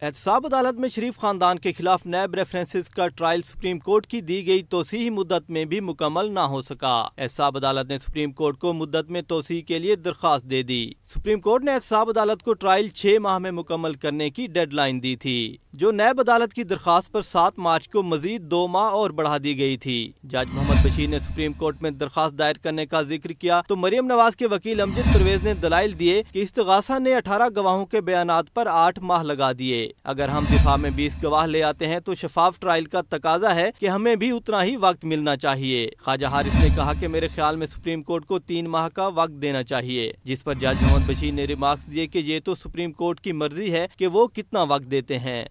احتساب عدالت میں شریف خاندان کے خلاف نیب ریفرنسز کا ٹرائل سپریم کورٹ کی دی گئی توسیع مدت میں بھی مکمل نہ ہو سکا احتساب عدالت نے سپریم کورٹ کو مدت میں توسیع کے لیے درخواست دے دی سپریم کورٹ نے احتساب عدالت کو ٹرائل چھ ماہ میں مکمل کرنے کی ڈیڈ لائن دی تھی جو نیب عدالت کی درخواست پر سات مارچ کو مزید دو ماہ اور بڑھا دی گئی تھی جج محمد بشیر نے سپریم کورٹ میں درخواست دائر کرنے کا ذکر کیا تو مریم نواز کے وکیل امجد پرویز نے دلائل دیے کہ استغاثہ نے اٹھارہ گواہوں کے بیانات پر آٹھ ماہ لگا دیے اگر ہم دفاع میں بیس گواہ لے آتے ہیں تو شفاف ٹرائل کا تقاضا ہے کہ ہمیں بھی اتنا ہی وقت ملنا چاہیے خواجہ حارث نے کہا کہ میرے خیال میں سپریم کورٹ کو تین ماہ کا وقت دینا چاہیے جس پر جج محمد بشیر نے ریمارکس دیے کہ یہ تو سپریم کورٹ کی مرضی ہے کہ وہ کتنا وقت دیتے ہیں